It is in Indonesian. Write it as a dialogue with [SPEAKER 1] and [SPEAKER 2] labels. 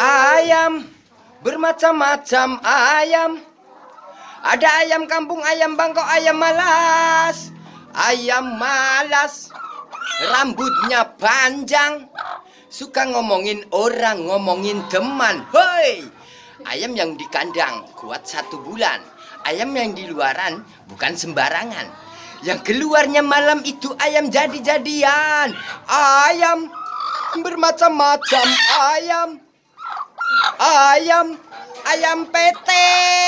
[SPEAKER 1] Ayam bermacam-macam ayam. Ada ayam kampung, ayam bangkok, ayam malas. Ayam malas, rambutnya panjang. Suka ngomongin orang, ngomongin teman. Hoi, ayam yang di kandang kuat satu bulan. Ayam yang di luaran bukan sembarangan. Yang keluarnya malam itu ayam jadi-jadian. Ayam bermacam-macam ayam ayam ayam pete